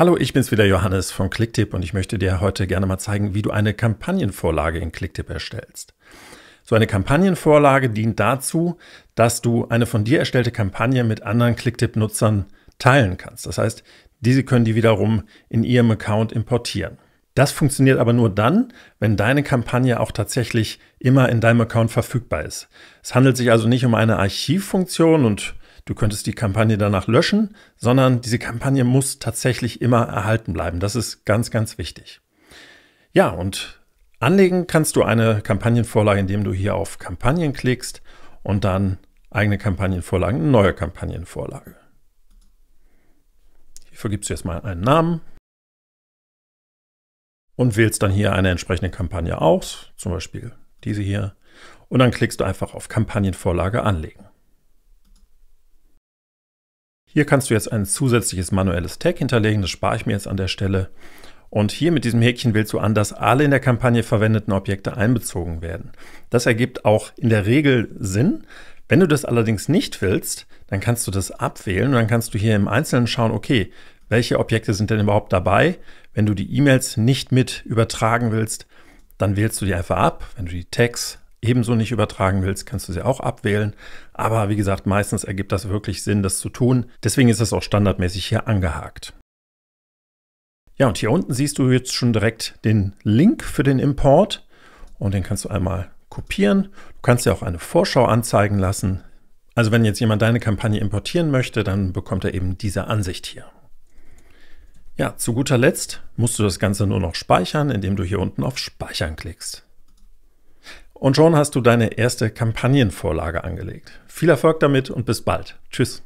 Hallo, ich bin's wieder Johannes von Clicktip und ich möchte dir heute gerne mal zeigen, wie du eine Kampagnenvorlage in Clicktip erstellst. So eine Kampagnenvorlage dient dazu, dass du eine von dir erstellte Kampagne mit anderen Clicktip-Nutzern teilen kannst. Das heißt, diese können die wiederum in ihrem Account importieren. Das funktioniert aber nur dann, wenn deine Kampagne auch tatsächlich immer in deinem Account verfügbar ist. Es handelt sich also nicht um eine Archivfunktion und du könntest die Kampagne danach löschen, sondern diese Kampagne muss tatsächlich immer erhalten bleiben. Das ist ganz, ganz wichtig. Ja, und anlegen kannst du eine Kampagnenvorlage, indem du hier auf Kampagnen klickst und dann eigene Kampagnenvorlagen, neue Kampagnenvorlage. Hierfür gibst du jetzt mal einen Namen und wählst dann hier eine entsprechende Kampagne aus, zum Beispiel diese hier, und dann klickst du einfach auf Kampagnenvorlage anlegen. Hier kannst du jetzt ein zusätzliches manuelles Tag hinterlegen, das spare ich mir jetzt an der Stelle. Und hier mit diesem Häkchen willst du an, dass alle in der Kampagne verwendeten Objekte einbezogen werden. Das ergibt auch in der Regel Sinn. Wenn du das allerdings nicht willst, dann kannst du das abwählen und dann kannst du hier im Einzelnen schauen, okay, welche Objekte sind denn überhaupt dabei? Wenn du die E-Mails nicht mit übertragen willst, dann wählst du die einfach ab. Wenn du die Tags ebenso nicht übertragen willst, kannst du sie auch abwählen. Aber wie gesagt, meistens ergibt das wirklich Sinn, das zu tun. Deswegen ist es auch standardmäßig hier angehakt. Ja, und hier unten siehst du jetzt schon direkt den Link für den Import und den kannst du einmal kopieren. Du kannst ja auch eine Vorschau anzeigen lassen. Also wenn jetzt jemand deine Kampagne importieren möchte, dann bekommt er eben diese Ansicht hier. Ja, zu guter Letzt musst du das Ganze nur noch speichern, indem du hier unten auf Speichern klickst. Und schon hast du deine erste Kampagnenvorlage angelegt. Viel Erfolg damit und bis bald. Tschüss.